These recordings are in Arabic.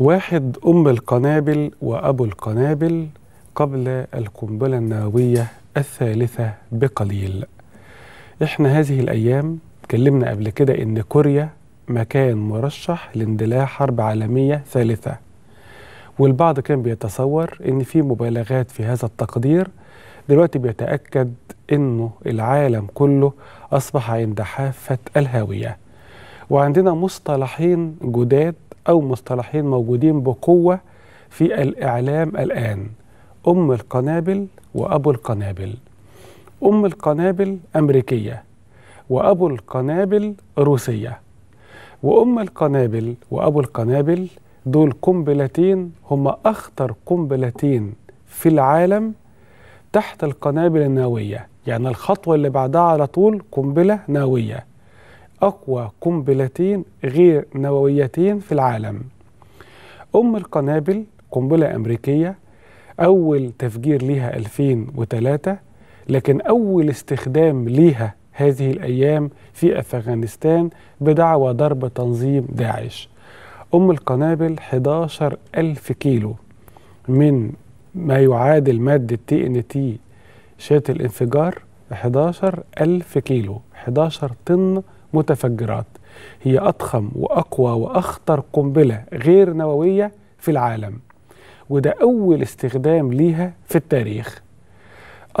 واحد أم القنابل وأبو القنابل قبل القنبلة النووية الثالثة بقليل إحنا هذه الأيام اتكلمنا قبل كده إن كوريا مكان مرشح لاندلاع حرب عالمية ثالثة والبعض كان بيتصور إن في مبالغات في هذا التقدير دلوقتي بيتأكد إنه العالم كله أصبح عند حافة الهاوية وعندنا مصطلحين جداد أو مصطلحين موجودين بقوة في الإعلام الآن أم القنابل وأبو القنابل أم القنابل أمريكية وأبو القنابل روسية وأم القنابل وأبو القنابل دول قنبلتين هما أخطر قنبلتين في العالم تحت القنابل النووية يعني الخطوة اللي بعدها على طول قنبلة نووية أقوى قنبلتين غير نوويتين في العالم أم القنابل قنبلة أمريكية أول تفجير ليها 2003 لكن أول استخدام ليها هذه الأيام في أفغانستان بدعوى ضرب تنظيم داعش أم القنابل 11 ألف كيلو من ما يعادل مادة تي ان تي شات الانفجار 11 ألف كيلو 11 طن متفجرات هي أضخم وأقوى وأخطر قنبلة غير نووية في العالم وده أول استخدام ليها في التاريخ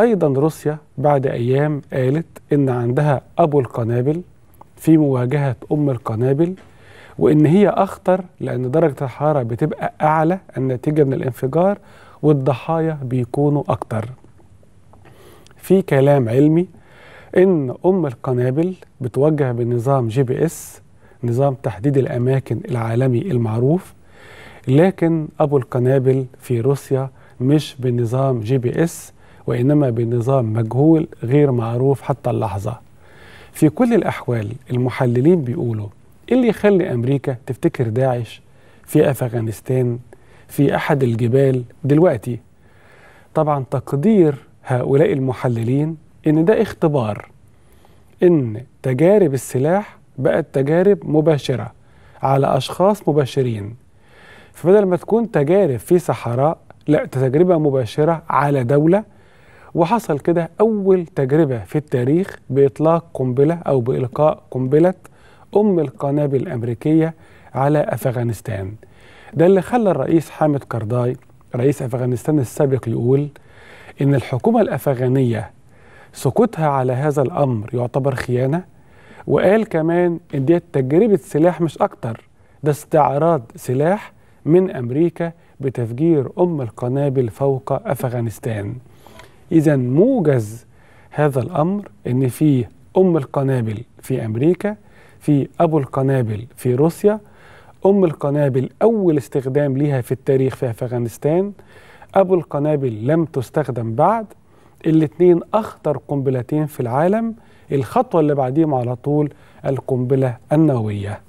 أيضا روسيا بعد أيام قالت إن عندها أبو القنابل في مواجهة أم القنابل وإن هي أخطر لأن درجة الحرارة بتبقى أعلى النتيجة من الانفجار والضحايا بيكونوا أكتر في كلام علمي ان ام القنابل بتوجه بنظام جي بي اس نظام تحديد الاماكن العالمي المعروف لكن ابو القنابل في روسيا مش بنظام جي بي اس وانما بنظام مجهول غير معروف حتى اللحظه في كل الاحوال المحللين بيقولوا ايه اللي يخلي امريكا تفتكر داعش في افغانستان في احد الجبال دلوقتي طبعا تقدير هؤلاء المحللين ان ده اختبار ان تجارب السلاح بقت تجارب مباشره على اشخاص مباشرين فبدل ما تكون تجارب في صحراء لا تجربه مباشره على دوله وحصل كده اول تجربه في التاريخ باطلاق قنبله او بالقاء قنبله ام القنابل الامريكيه على افغانستان ده اللي خلى الرئيس حامد كرداي رئيس افغانستان السابق يقول ان الحكومه الافغانيه سكوتها على هذا الامر يعتبر خيانه وقال كمان ان دي تجربه سلاح مش اكتر ده استعراض سلاح من امريكا بتفجير ام القنابل فوق افغانستان اذا موجز هذا الامر ان في ام القنابل في امريكا في ابو القنابل في روسيا ام القنابل اول استخدام ليها في التاريخ في افغانستان ابو القنابل لم تستخدم بعد الاثنين أخطر قنبلتين في العالم الخطوة اللي بعديهم على طول القنبلة النووية